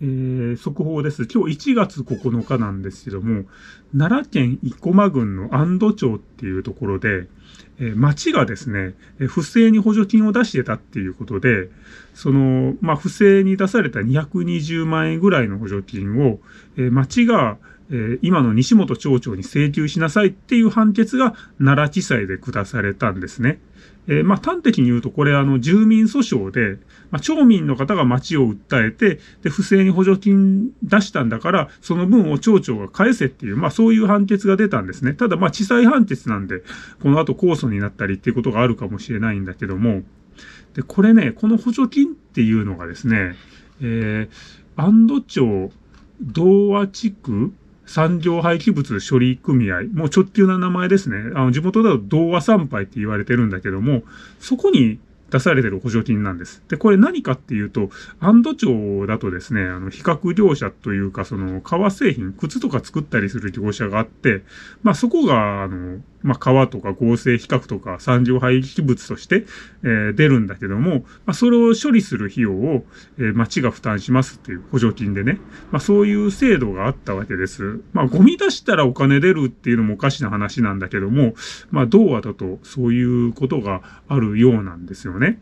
えー、速報です。今日1月9日なんですけども、奈良県生駒郡の安堵町っていうところで、え町がですね、不正に補助金を出してたっていうことで、その、まあ、不正に出された220万円ぐらいの補助金を、え町が、え今の西本町長に請求しなさいっていう判決が奈良地裁で下されたんですね。えー、まあ、端的に言うと、これ、あの、住民訴訟で、まあ、町民の方が町を訴えて、で、不正に補助金出したんだから、その分を町長が返せっていう、まあ、そういう判決が出たんですね。ただ、まあ、地裁判決なんで、この後控訴になったりっていうことがあるかもしれないんだけども、で、これね、この補助金っていうのがですね、えー、安堵町同和地区産業廃棄物処理組合、もう直球な名前ですね。あの、地元だと同和参拝って言われてるんだけども、そこに出されてる補助金なんです。で、これ何かっていうと、安堵町だとですね、あの、比較業者というか、その、革製品、靴とか作ったりする業者があって、まあ、そこが、あの、まあ、川とか合成比較とか産業廃棄物として、え出るんだけども、まあ、それを処理する費用を、え町が負担しますっていう補助金でね、まあ、そういう制度があったわけです。まあ、ゴミ出したらお金出るっていうのもおかしな話なんだけども、まあ、童話だとそういうことがあるようなんですよね。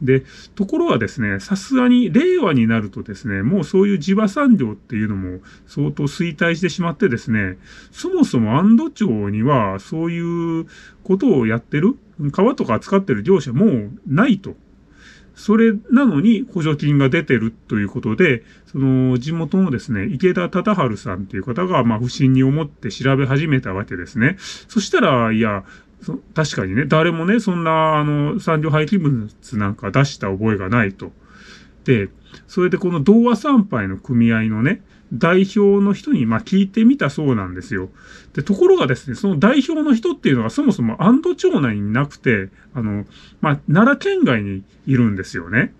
で、ところはですね、さすがに令和になるとですね、もうそういう地場産業っていうのも相当衰退してしまってですね、そもそも安堵町にはそういうことをやってる、川とか扱ってる業者もうないと。それなのに補助金が出てるということで、その地元のですね、池田忠治さんという方が、まあ不審に思って調べ始めたわけですね。そしたら、いや、確かにね、誰もね、そんな、あの、産業廃棄物なんか出した覚えがないと。で、それでこの童話参拝の組合のね、代表の人に、まあ、聞いてみたそうなんですよ。で、ところがですね、その代表の人っていうのはそもそも安堵町内になくて、あの、まあ、奈良県外にいるんですよね。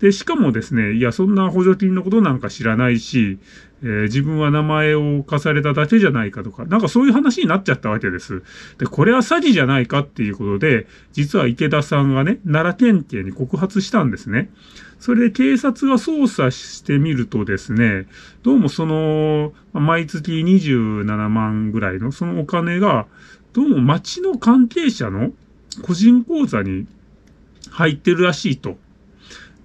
で、しかもですね、いや、そんな補助金のことなんか知らないし、えー、自分は名前を貸されただけじゃないかとか、なんかそういう話になっちゃったわけです。で、これは詐欺じゃないかっていうことで、実は池田さんがね、奈良県警に告発したんですね。それで警察が捜査してみるとですね、どうもその、毎月27万ぐらいのそのお金が、どうも町の関係者の個人口座に入ってるらしいと。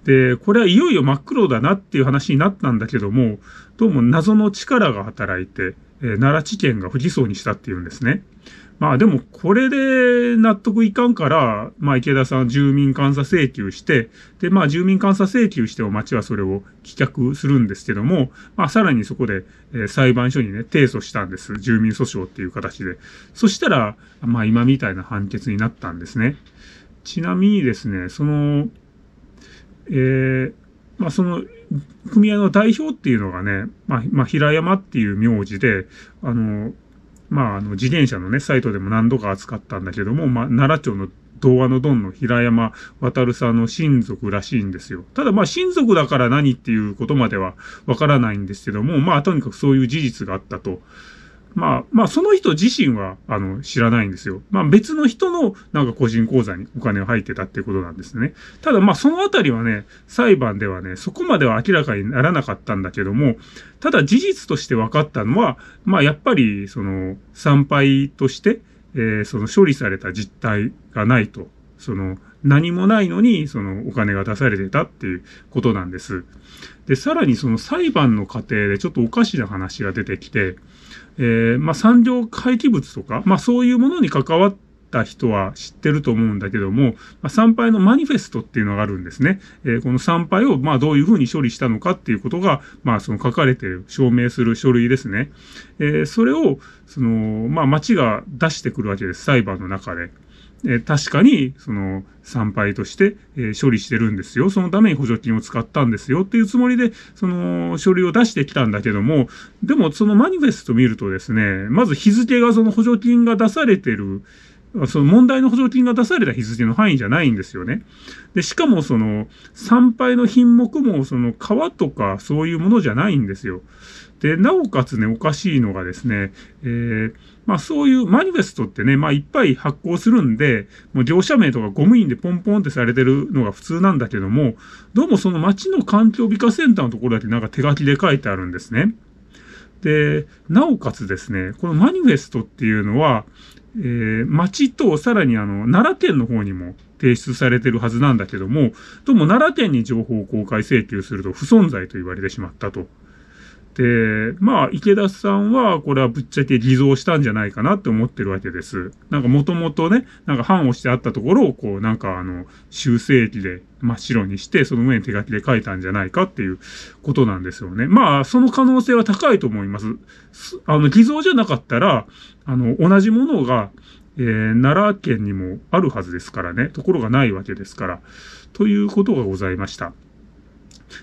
で、これはいよいよ真っ黒だなっていう話になったんだけども、どうも謎の力が働いて、えー、奈良地検が不起訴にしたっていうんですね。まあでもこれで納得いかんから、まあ池田さん住民監査請求して、でまあ住民監査請求しても町はそれを棄却するんですけども、まあさらにそこで、え裁判所にね、提訴したんです。住民訴訟っていう形で。そしたら、まあ今みたいな判決になったんですね。ちなみにですね、その、えー、まあ、その組合の代表っていうのがね、まあ、まあ、平山っていう名字で、あの、まあ、あの自転車のね、サイトでも何度か扱ったんだけども、まあ、奈良町の童話のドンの平山渉さんの親族らしいんですよ。ただまあ親族だから何っていうことまではわからないんですけども、まあとにかくそういう事実があったと。まあ、まあ、その人自身は、あの、知らないんですよ。まあ、別の人の、なんか個人口座にお金が入ってたっていうことなんですね。ただ、まあ、そのあたりはね、裁判ではね、そこまでは明らかにならなかったんだけども、ただ事実として分かったのは、まあ、やっぱり、その、参拝として、えー、その処理された実態がないと。その、何もないのに、そのお金が出されてたっていうことなんです。で、さらにその裁判の過程でちょっとおかしな話が出てきて、えー、まあ、産業廃棄物とか、まあ、そういうものに関わった人は知ってると思うんだけども、まあ、参拝のマニフェストっていうのがあるんですね。えー、この参拝をまどういうふうに処理したのかっていうことが、まあ、その書かれてる、証明する書類ですね。えー、それを、その、まあ、町が出してくるわけです、裁判の中で。え確かに、その、参拝として、え処理してるんですよ。そのために補助金を使ったんですよっていうつもりで、その、書類を出してきたんだけども、でもそのマニフェスト見るとですね、まず日付がその補助金が出されてる、その問題の補助金が出された日付の範囲じゃないんですよね。で、しかもその、参拝の品目も、その、川とかそういうものじゃないんですよ。で、なおかつね、おかしいのがですね、えー、まあそういうマニフェストってね、まあいっぱい発行するんで、もう業者名とかゴム印でポンポンってされてるのが普通なんだけども、どうもその町の環境美化センターのところだけなんか手書きで書いてあるんですね。で、なおかつですね、このマニフェストっていうのは、えー、町とさらにあの、奈良県の方にも提出されてるはずなんだけども、どうも奈良県に情報を公開請求すると不存在と言われてしまったと。で、まあ、池田さんは、これはぶっちゃけ偽造したんじゃないかなって思ってるわけです。なんか、もともとね、なんか、判をしてあったところを、こう、なんか、あの、修正機で真っ白にして、その上に手書きで書いたんじゃないかっていうことなんですよね。まあ、その可能性は高いと思います。あの、偽造じゃなかったら、あの、同じものが、えー、奈良県にもあるはずですからね、ところがないわけですから、ということがございました。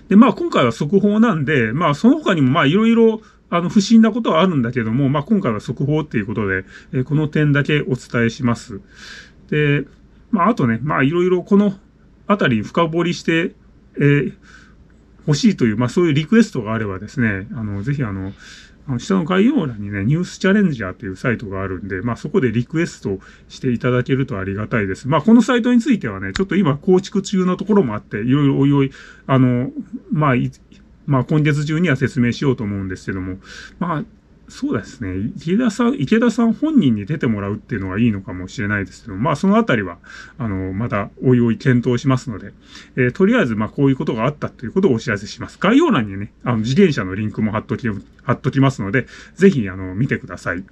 で、まあ今回は速報なんで、まあその他にもまあいろいろあの、不審なことはあるんだけども、まあ、今回は速報っていうことで、えー、この点だけお伝えします。で、まあ、あとね、まあ、いろいろこのあたり深掘りして、えー、欲しいという、まあ、そういうリクエストがあればですね、あの、ぜひ、あの、あの下の概要欄にね、ニュースチャレンジャーっていうサイトがあるんで、まあそこでリクエストしていただけるとありがたいです。まあこのサイトについてはね、ちょっと今構築中のところもあって、いろいろおいおい、あの、まあ、まあ今月中には説明しようと思うんですけども、まあそうですね。池田さん、池田さん本人に出てもらうっていうのがいいのかもしれないですけど、まあそのあたりは、あの、またおいおい検討しますので、えー、とりあえず、まあこういうことがあったということをお知らせします。概要欄にね、あの、自転車のリンクも貼っとき、貼っときますので、ぜひ、あの、見てください。